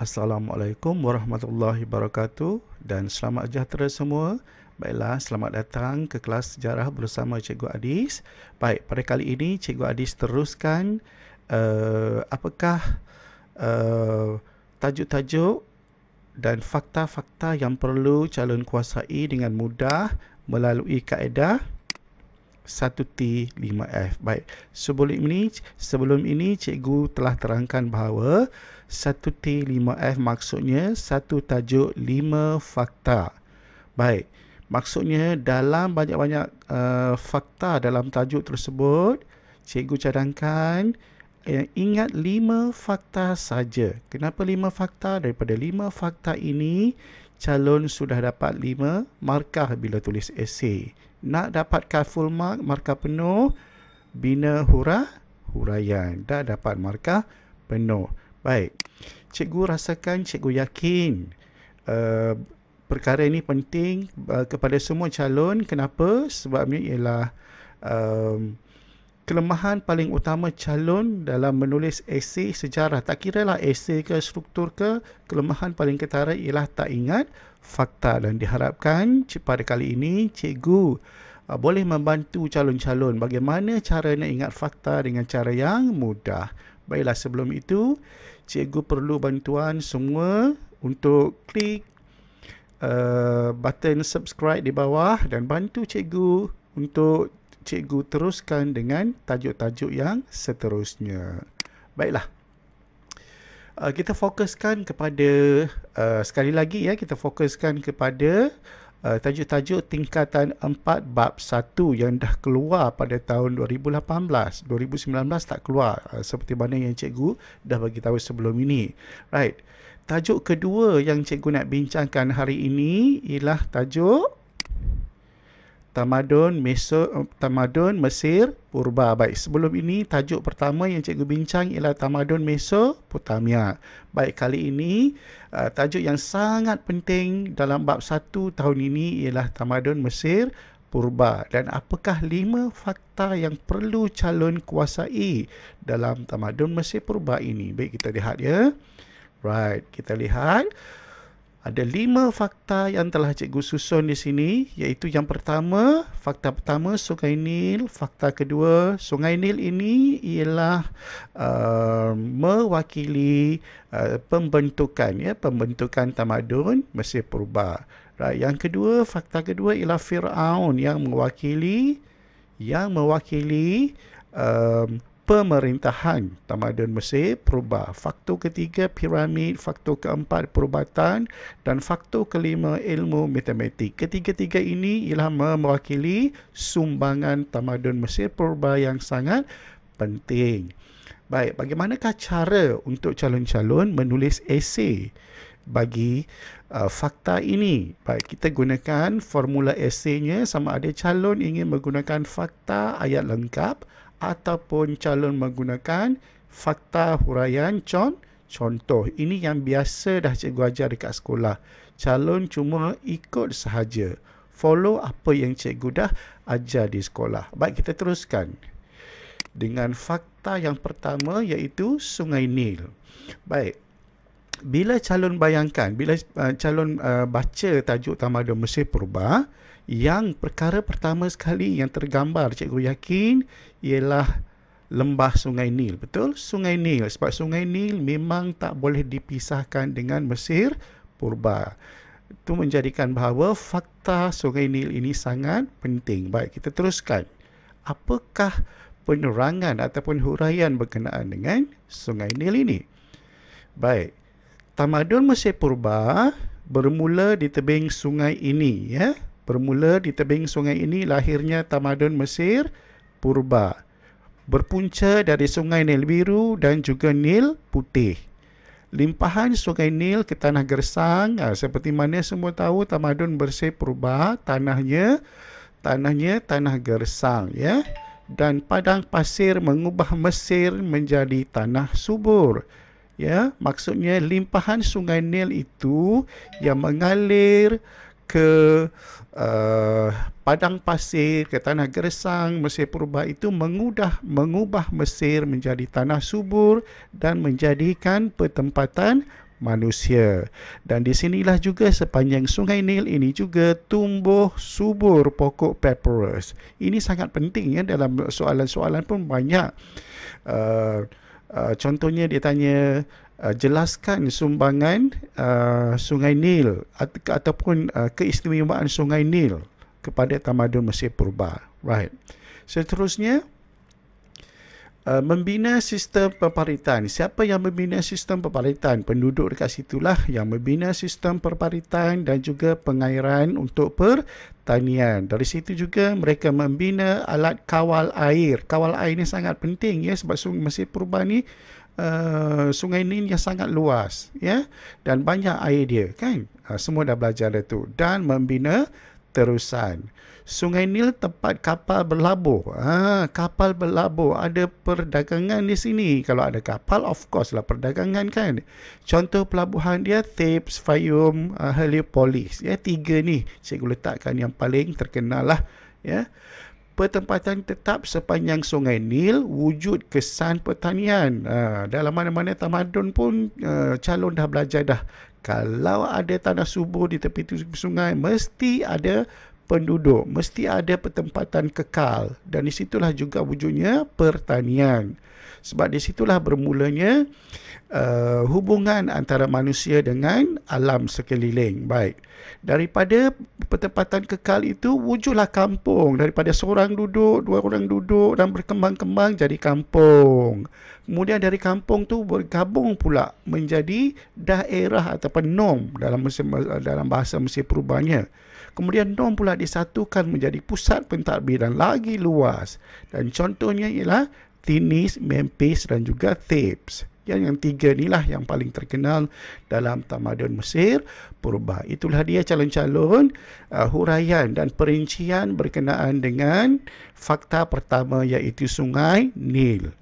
Assalamualaikum warahmatullahi wabarakatuh dan selamat sejahtera semua. Baiklah, selamat datang ke kelas sejarah bersama Cikgu Adis. Baik, pada kali ini Cikgu Adis teruskan uh, apakah uh, tajuk-tajuk dan fakta-fakta yang perlu calon kuasai dengan mudah melalui kaedah 1T5F. Baik. Sebelum ini, sebelum ini cikgu telah terangkan bahawa 1T5F maksudnya satu tajuk 5 fakta. Baik. Maksudnya dalam banyak-banyak uh, fakta dalam tajuk tersebut, cikgu cadangkan yang eh, ingat lima fakta saja. Kenapa lima fakta? Daripada lima fakta ini, calon sudah dapat 5 markah bila tulis esei. Nak dapatkan full mark, markah penuh, bina hurah, huraian. Dah dapat markah penuh. Baik, cikgu rasakan cikgu yakin uh, perkara ini penting uh, kepada semua calon. Kenapa? Sebabnya ialah... Um, kelemahan paling utama calon dalam menulis esei sejarah tak kira lah esei ke struktur ke kelemahan paling ketara ialah tak ingat fakta dan diharapkan pada kali ini cikgu ah, boleh membantu calon-calon bagaimana cara nak ingat fakta dengan cara yang mudah. Baiklah sebelum itu cikgu perlu bantuan semua untuk klik uh, button subscribe di bawah dan bantu cikgu untuk cikgu teruskan dengan tajuk-tajuk yang seterusnya. Baiklah. Uh, kita fokuskan kepada uh, sekali lagi ya kita fokuskan kepada uh, tajuk-tajuk tingkatan 4 bab 1 yang dah keluar pada tahun 2018 2019 tak keluar uh, seperti mana yang cikgu dah bagi tahu sebelum ini right tajuk kedua yang cikgu nak bincangkan hari ini ialah tajuk tamadun Meso, eh, tamadun Mesir purba baik sebelum ini tajuk pertama yang cikgu bincang ialah tamadun Mesopotamia baik kali ini eh, tajuk yang sangat penting dalam bab Satu tahun ini ialah tamadun Mesir purba dan apakah lima fakta yang perlu calon kuasai dalam tamadun Mesir purba ini baik kita lihat ya right kita lihat ada lima fakta yang telah cikgu susun di sini iaitu yang pertama, fakta pertama Sungai Nil. Fakta kedua, Sungai Nil ini ialah uh, mewakili uh, pembentukan, ya, pembentukan tamadun Mesir Purba. Right. Yang kedua, fakta kedua ialah Fir'aun yang mewakili yang mewakili uh, pemerintahan tamadun Mesir purba. Faktor ketiga piramid, faktor keempat perubatan dan faktor kelima ilmu matematik. Ketiga-tiga ini ialah mewakili sumbangan tamadun Mesir purba yang sangat penting. Baik, bagaimanakah cara untuk calon-calon menulis esei bagi uh, fakta ini? Baik, kita gunakan formula esainya sama ada calon ingin menggunakan fakta ayat lengkap ataupun calon menggunakan fakta huraian con contoh. Ini yang biasa dah cikgu ajar dekat sekolah. Calon cuma ikut sahaja. Follow apa yang cikgu dah ajar di sekolah. Baik, kita teruskan. Dengan fakta yang pertama iaitu Sungai Nil. Baik, bila calon bayangkan, bila uh, calon uh, baca tajuk tamadun Mesir Purba, yang perkara pertama sekali yang tergambar cikgu yakin ialah lembah Sungai Nil. Betul? Sungai Nil sebab Sungai Nil memang tak boleh dipisahkan dengan Mesir purba. Itu menjadikan bahawa fakta Sungai Nil ini sangat penting. Baik, kita teruskan. Apakah penerangan ataupun huraian berkenaan dengan Sungai Nil ini? Baik. Tamadun Mesir purba bermula di tebing sungai ini, ya. Bermula di tebing sungai ini lahirnya tamadun Mesir purba. Berpunca dari sungai Nil Biru dan juga Nil Putih. Limpahan sungai Nil ke tanah gersang ah, seperti mana semua tahu tamadun bersih purba tanahnya tanahnya tanah gersang ya dan padang pasir mengubah Mesir menjadi tanah subur ya maksudnya limpahan sungai Nil itu yang mengalir ke uh, Padang Pasir ke Tanah Gersang, Mesir Purba itu mengudah mengubah Mesir menjadi tanah subur dan menjadikan pertempatan manusia. Dan di sinilah juga sepanjang Sungai Nil ini juga tumbuh subur pokok papyrus. Ini sangat penting ya dalam soalan-soalan pun banyak. Uh, uh, contohnya dia tanya uh, jelaskan sumbangan uh, Sungai Nil at- ataupun uh, keistimewaan Sungai Nil kepada tamadun Mesir Purba. Right. Seterusnya Eh, membina sistem perparitan. Siapa yang membina sistem perparitan? Penduduk dekat situlah yang membina sistem perparitan dan juga pengairan untuk pertanian. Dari situ juga mereka membina alat kawal air. Kawal air ini sangat penting ya sebab sungai masih perubahan. ni uh, sungai ini yang sangat luas ya dan banyak air dia kan. Uh, semua dah belajar dah tu dan membina terusan. Sungai Nil tempat kapal berlabuh. Ha, ah, kapal berlabuh. Ada perdagangan di sini. Kalau ada kapal, of course lah perdagangan kan. Contoh pelabuhan dia, Thebes, Fayum, uh, Heliopolis. Ya, tiga ni cikgu letakkan yang paling terkenal lah. Ya. Pertempatan tetap sepanjang Sungai Nil wujud kesan pertanian. Uh, ha, dalam mana-mana tamadun pun uh, calon dah belajar dah kalau ada tanah subur di tepi sungai mesti ada penduduk mesti ada pertempatan kekal dan di situlah juga wujudnya pertanian sebab di situlah bermulanya uh, hubungan antara manusia dengan alam sekeliling baik daripada pertempatan kekal itu wujudlah kampung daripada seorang duduk dua orang duduk dan berkembang-kembang jadi kampung kemudian dari kampung tu bergabung pula menjadi daerah ataupun nom dalam dalam bahasa Mesir perubahannya Kemudian Nom pula disatukan menjadi pusat pentadbiran lagi luas. Dan contohnya ialah Tinis, Memphis dan juga Thebes. Yang, yang tiga inilah yang paling terkenal dalam tamadun Mesir purba. Itulah dia calon-calon uh, huraian dan perincian berkenaan dengan fakta pertama iaitu sungai Nil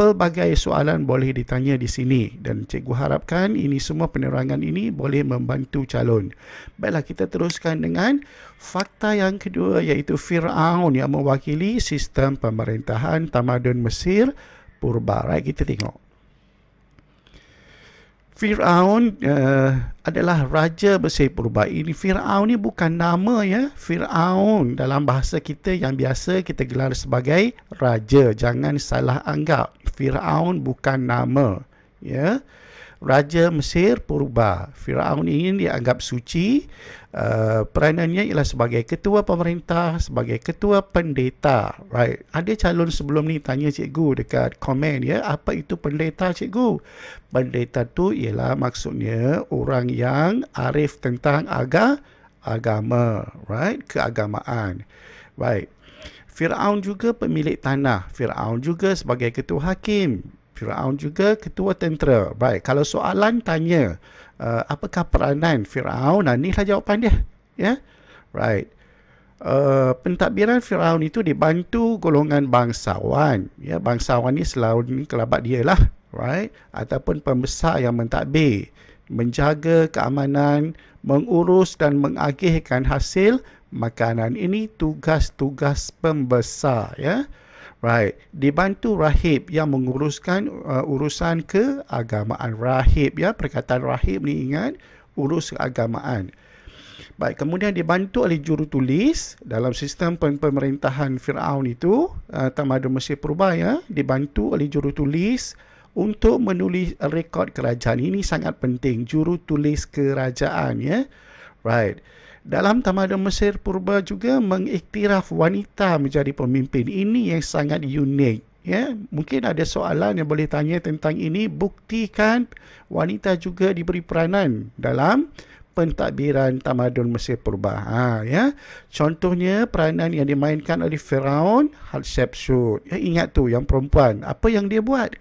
pelbagai soalan boleh ditanya di sini dan cikgu harapkan ini semua penerangan ini boleh membantu calon. Baiklah kita teruskan dengan fakta yang kedua iaitu Firaun yang mewakili sistem pemerintahan tamadun Mesir purba. Right, kita tengok. Firaun uh, adalah raja besi purba. Ini Firaun ni bukan nama ya. Firaun dalam bahasa kita yang biasa kita gelar sebagai raja. Jangan salah anggap. Firaun bukan nama. Ya. Yeah. Raja Mesir Purba. Firaun ini dianggap suci. Uh, peranannya ialah sebagai ketua pemerintah, sebagai ketua pendeta. Right. Ada calon sebelum ni tanya cikgu dekat komen ya, apa itu pendeta cikgu? Pendeta tu ialah maksudnya orang yang arif tentang aga agama, right? Keagamaan. Baik. Right. Firaun juga pemilik tanah. Firaun juga sebagai ketua hakim. Firaun juga ketua tentera. Baik, kalau soalan tanya uh, apakah peranan Firaun? Nah, inilah jawapan dia. Ya. Yeah? Right. Uh, pentadbiran Firaun itu dibantu golongan bangsawan. Ya, yeah, bangsawan ni selalu ni kelabat dia lah. Right. Ataupun pembesar yang mentadbir. Menjaga keamanan, mengurus dan mengagihkan hasil makanan. Ini tugas-tugas pembesar. Ya. Yeah? Right. Dibantu rahib yang menguruskan uh, urusan keagamaan rahib ya. Perkataan rahib ni ingat urus keagamaan. Baik, kemudian dibantu oleh jurutulis dalam sistem pemerintahan Firaun itu, uh, tamadun Mesir purba ya, dibantu oleh jurutulis untuk menulis rekod kerajaan ini sangat penting jurutulis kerajaan ya. Right dalam tamadun Mesir purba juga mengiktiraf wanita menjadi pemimpin ini yang sangat unik ya mungkin ada soalan yang boleh tanya tentang ini buktikan wanita juga diberi peranan dalam pentadbiran tamadun Mesir purba ha ya contohnya peranan yang dimainkan oleh Firaun Hatshepsut ya ingat tu yang perempuan apa yang dia buat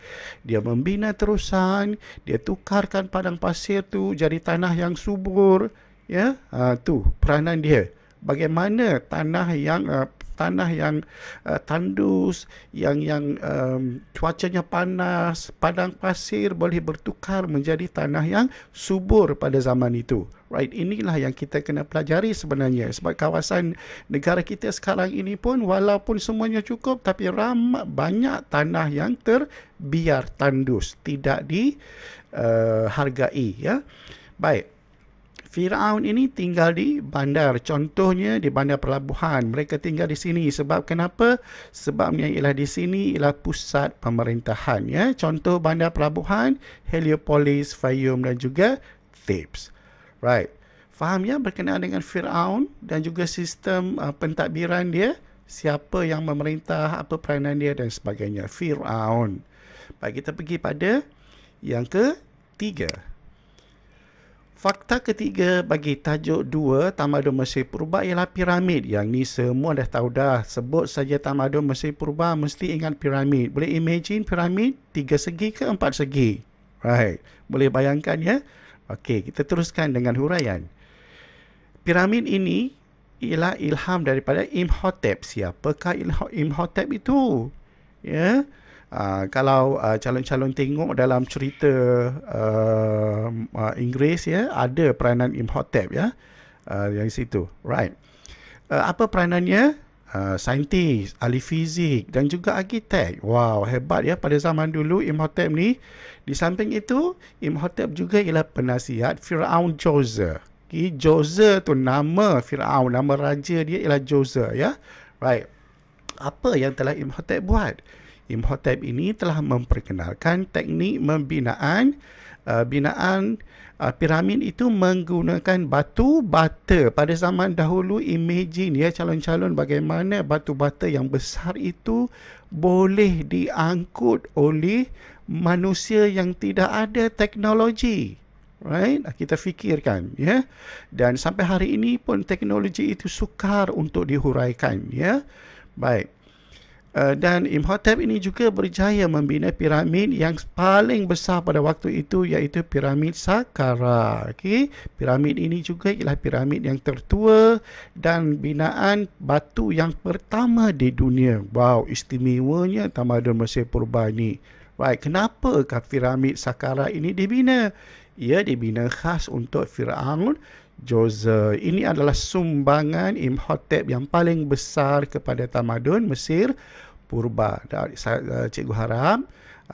dia membina terusan dia tukarkan padang pasir tu jadi tanah yang subur ya uh, tu peranan dia bagaimana tanah yang uh, tanah yang uh, tandus yang yang um, cuacanya panas padang pasir boleh bertukar menjadi tanah yang subur pada zaman itu right inilah yang kita kena pelajari sebenarnya sebab kawasan negara kita sekarang ini pun walaupun semuanya cukup tapi ramai banyak tanah yang terbiar tandus tidak dihargai uh, ya baik Firaun ini tinggal di bandar. Contohnya di bandar pelabuhan. Mereka tinggal di sini. Sebab kenapa? Sebabnya ialah di sini ialah pusat pemerintahan. Ya. Contoh bandar pelabuhan, Heliopolis, Fayum dan juga Thebes. Right. Faham ya berkenaan dengan Firaun dan juga sistem uh, pentadbiran dia? Siapa yang memerintah, apa peranan dia dan sebagainya. Firaun. Baik, kita pergi pada yang ketiga. Fakta ketiga bagi tajuk Dua Tamadun Mesir Purba ialah piramid. Yang ni semua dah tahu dah. Sebut saja Tamadun Mesir Purba mesti ingat piramid. Boleh imagine piramid tiga segi ke empat segi? Right. Boleh bayangkan ya? Okey, kita teruskan dengan huraian. Piramid ini ialah ilham daripada Imhotep. Siapakah Imhotep itu? Ya. Yeah? Ah, kalau uh, calon-calon tengok dalam cerita uh, uh, Inggeris ya ada peranan Imhotep ya uh, yang situ right uh, apa peranannya uh, saintis ahli fizik dan juga arkitek wow hebat ya pada zaman dulu Imhotep ni di samping itu Imhotep juga ialah penasihat Firaun Djoser okay, Djoser tu nama Firaun nama raja dia ialah Djoser ya right apa yang telah Imhotep buat Imhotep ini telah memperkenalkan teknik pembinaan uh, eh, binaan uh, eh, piramid itu menggunakan batu bata. Pada zaman dahulu imagine ya calon-calon bagaimana batu bata yang besar itu boleh diangkut oleh manusia yang tidak ada teknologi. Right, kita fikirkan, ya. Dan sampai hari ini pun teknologi itu sukar untuk dihuraikan, ya. Baik. Eh, dan Imhotep ini juga berjaya membina piramid yang paling besar pada waktu itu iaitu piramid Saqqara. Okey, piramid ini juga ialah piramid yang tertua dan binaan batu yang pertama di dunia. Wow, istimewanya tamadun Mesir purba ini. Right, kenapa piramid Saqqara ini dibina? Ia dibina khas untuk Firaun Jose. Ini adalah sumbangan Imhotep yang paling besar kepada tamadun Mesir purba. Eh, cikgu harap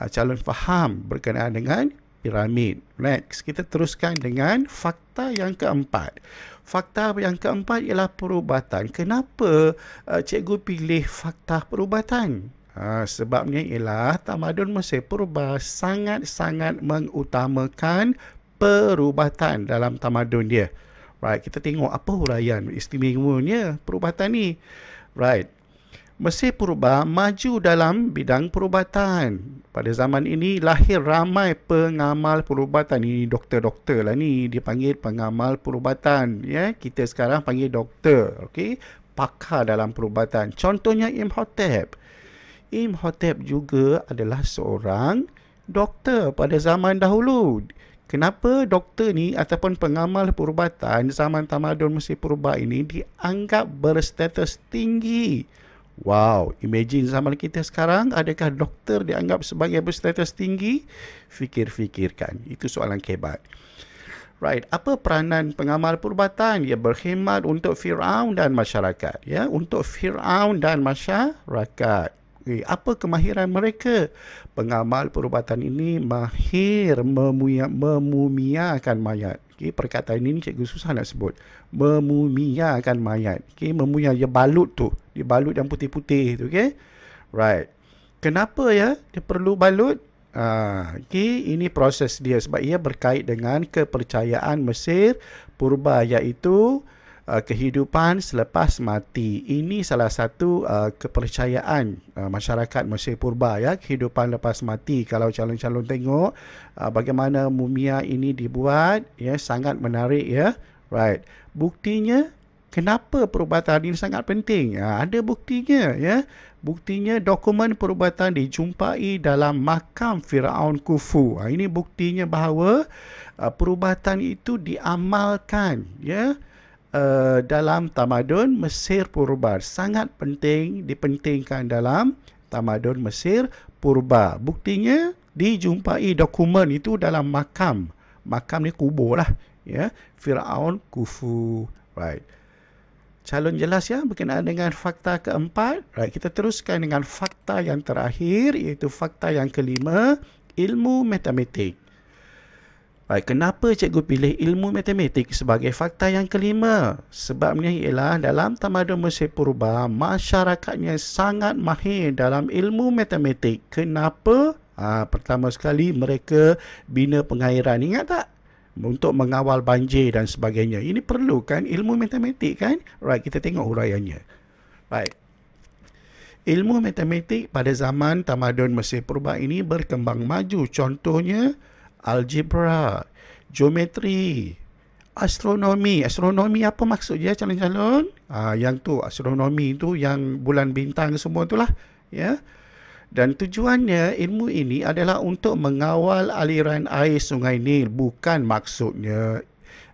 eh, calon faham berkenaan dengan piramid. Next, kita teruskan dengan fakta yang keempat. Fakta yang keempat ialah perubatan. Kenapa eh, cikgu pilih fakta perubatan? Sebabnya ialah tamadun Mesir purba sangat-sangat mengutamakan perubatan dalam tamadun dia. Right, kita tengok apa huraian istimewanya perubatan ni. Right. Mesir purba maju dalam bidang perubatan. Pada zaman ini lahir ramai pengamal perubatan ini doktor-doktor lah ni dipanggil pengamal perubatan. Ya, yeah? kita sekarang panggil doktor. okay? pakar dalam perubatan. Contohnya Imhotep. Imhotep juga adalah seorang doktor pada zaman dahulu. Kenapa doktor ni ataupun pengamal perubatan zaman tamadun Mesir Purba ini dianggap berstatus tinggi? Wow, imagine zaman kita sekarang adakah doktor dianggap sebagai berstatus tinggi? Fikir-fikirkan. Itu soalan kebat. Right, apa peranan pengamal perubatan? Ia berkhidmat untuk Firaun dan masyarakat, ya, untuk Firaun dan masyarakat okay. apa kemahiran mereka pengamal perubatan ini mahir memumia, memumiakan mayat okay. perkataan ini cikgu susah nak sebut memumiakan mayat okay. memumia dia balut tu dia balut yang putih-putih tu okay. right kenapa ya dia perlu balut Ha, ah, okay. Ini proses dia sebab ia berkait dengan kepercayaan Mesir purba iaitu uh, kehidupan selepas mati. Ini salah satu uh, kepercayaan uh, masyarakat Mesir purba ya, kehidupan lepas mati. Kalau calon-calon tengok uh, bagaimana mumia ini dibuat, ya sangat menarik ya. Right. Buktinya kenapa perubatan ini sangat penting? Ya, ada buktinya ya. Buktinya dokumen perubatan dijumpai dalam makam Firaun Kufu. Uh, ini buktinya bahawa uh, perubatan itu diamalkan ya. Yeah? Eh, dalam tamadun Mesir Purba sangat penting dipentingkan dalam tamadun Mesir Purba. Buktinya dijumpai dokumen itu dalam makam. Makam ni kubur lah. Ya. Fir'aun Kufu. Right. Calon jelas ya berkenaan dengan fakta keempat. Right. Kita teruskan dengan fakta yang terakhir iaitu fakta yang kelima ilmu matematik. Baik, kenapa cikgu pilih ilmu matematik sebagai fakta yang kelima? Sebabnya ialah dalam tamadun Mesir Purba, masyarakatnya sangat mahir dalam ilmu matematik. Kenapa? Ha, pertama sekali, mereka bina pengairan. Ingat tak? untuk mengawal banjir dan sebagainya. Ini perlukan ilmu matematik kan? Right, kita tengok huraiannya. Baik. Ilmu matematik pada zaman tamadun Mesir Purba ini berkembang maju. Contohnya, algebra, geometri, astronomi. Astronomi apa maksud dia calon-calon? Ah, yang tu astronomi tu yang bulan bintang semua tu lah. Ya? Dan tujuannya ilmu ini adalah untuk mengawal aliran air sungai Nil. Bukan maksudnya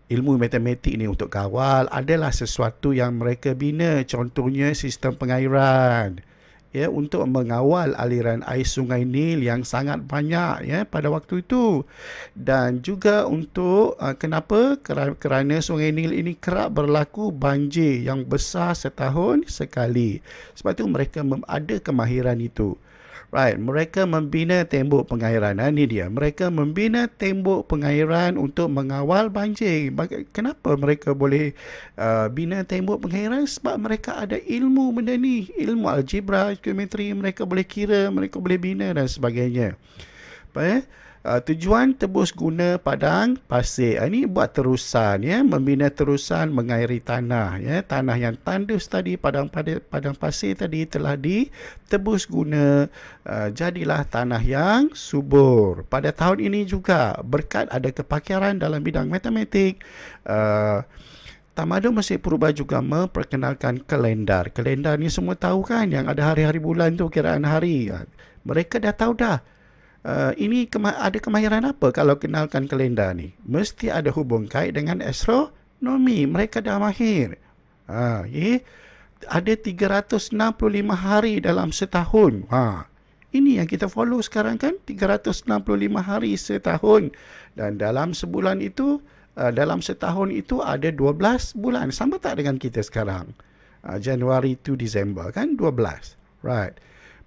ilmu matematik ini untuk kawal. Adalah sesuatu yang mereka bina. Contohnya sistem pengairan ya untuk mengawal aliran air sungai Nil yang sangat banyak ya pada waktu itu dan juga untuk uh, kenapa kerana sungai Nil ini kerap berlaku banjir yang besar setahun sekali sebab itu mereka ada kemahiran itu Right, mereka membina tembok pengairan. Nah, ini dia. Mereka membina tembok pengairan untuk mengawal banjir. Baga- kenapa mereka boleh uh, bina tembok pengairan? Sebab mereka ada ilmu benda ni. Ilmu algebra, geometri. Mereka boleh kira, mereka boleh bina dan sebagainya. Baik. Right? Eh? uh, tujuan tebus guna padang pasir ah, ini buat terusan ya membina terusan mengairi tanah ya tanah yang tandus tadi padang padang, padang pasir tadi telah ditebus guna uh, jadilah tanah yang subur pada tahun ini juga berkat ada kepakaran dalam bidang matematik uh, Tamadun masih Purba juga memperkenalkan kalendar. Kalendar ni semua tahu kan yang ada hari-hari bulan tu kiraan hari. Mereka dah tahu dah uh, ini kema- ada kemahiran apa kalau kenalkan kalendar ni? Mesti ada hubung kait dengan astronomi. Mereka dah mahir. Ha, eh? Ada 365 hari dalam setahun. Ha. Ini yang kita follow sekarang kan? 365 hari setahun. Dan dalam sebulan itu, uh, dalam setahun itu ada 12 bulan. Sama tak dengan kita sekarang? Uh, Januari to Disember kan? 12. Right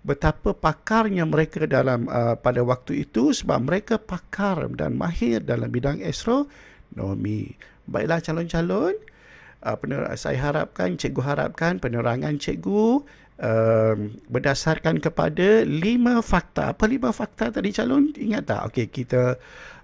betapa pakarnya mereka dalam uh, pada waktu itu sebab mereka pakar dan mahir dalam bidang astronomi. Baiklah calon-calon, uh, saya harapkan cikgu harapkan penerangan cikgu uh, berdasarkan kepada lima fakta. Apa lima fakta tadi calon? Ingat tak? Okey, kita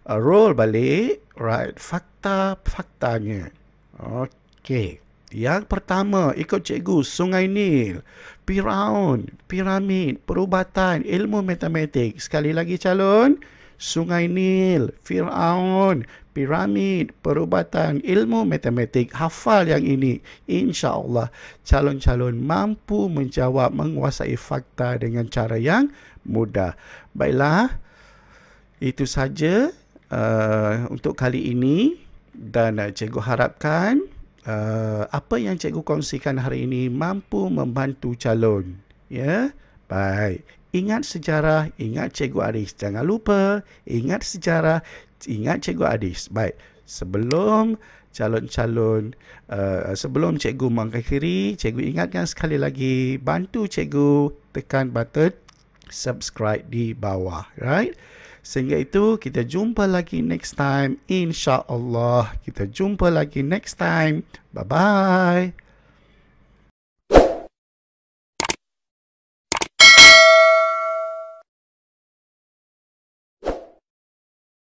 uh, roll balik. Right, fakta-faktanya. Okey. Yang pertama, ikut cikgu, Sungai Nil, Piraun, Piramid, Perubatan, Ilmu Matematik. Sekali lagi calon, Sungai Nil, Firaun, Piramid, Perubatan, Ilmu Matematik. Hafal yang ini. insya Allah calon-calon mampu menjawab, menguasai fakta dengan cara yang mudah. Baiklah, itu saja uh, untuk kali ini. Dan uh, cikgu harapkan uh, apa yang cikgu kongsikan hari ini mampu membantu calon ya baik ingat sejarah ingat cikgu Aris jangan lupa ingat sejarah ingat cikgu Aris baik sebelum calon-calon uh, sebelum cikgu mengakhiri cikgu ingatkan sekali lagi bantu cikgu tekan button subscribe di bawah right Sehingga itu kita jumpa lagi next time insya-Allah. Kita jumpa lagi next time. Bye bye.